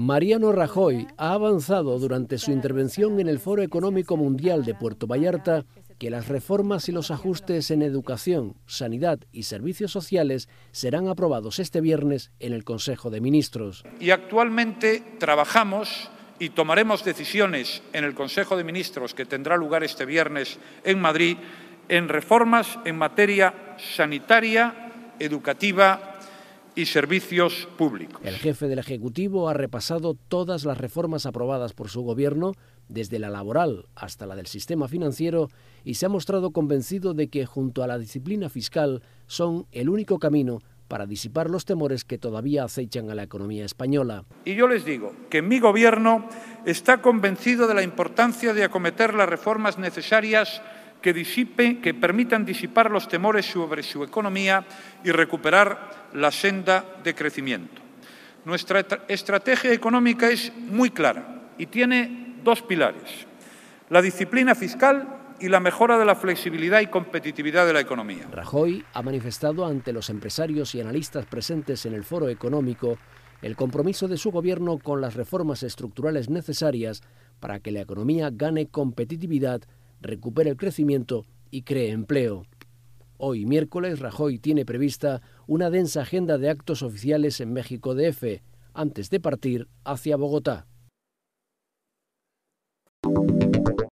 Mariano Rajoy ha avanzado durante su intervención en el Foro Económico Mundial de Puerto Vallarta que las reformas y los ajustes en educación, sanidad y servicios sociales serán aprobados este viernes en el Consejo de Ministros. Y actualmente trabajamos y tomaremos decisiones en el Consejo de Ministros que tendrá lugar este viernes en Madrid en reformas en materia sanitaria, educativa servicios públicos. El jefe del Ejecutivo ha repasado todas las reformas aprobadas por su gobierno, desde la laboral hasta la del sistema financiero, y se ha mostrado convencido de que junto a la disciplina fiscal son el único camino para disipar los temores que todavía acechan a la economía española. Y yo les digo que mi gobierno está convencido de la importancia de acometer las reformas necesarias que, disipe, que permitan disipar los temores sobre su economía y recuperar la senda de crecimiento. Nuestra estrategia económica es muy clara y tiene dos pilares, la disciplina fiscal y la mejora de la flexibilidad y competitividad de la economía. Rajoy ha manifestado ante los empresarios y analistas presentes en el foro económico el compromiso de su gobierno con las reformas estructurales necesarias para que la economía gane competitividad recupera el crecimiento y cree empleo. Hoy miércoles, Rajoy tiene prevista una densa agenda de actos oficiales en México DF, antes de partir hacia Bogotá.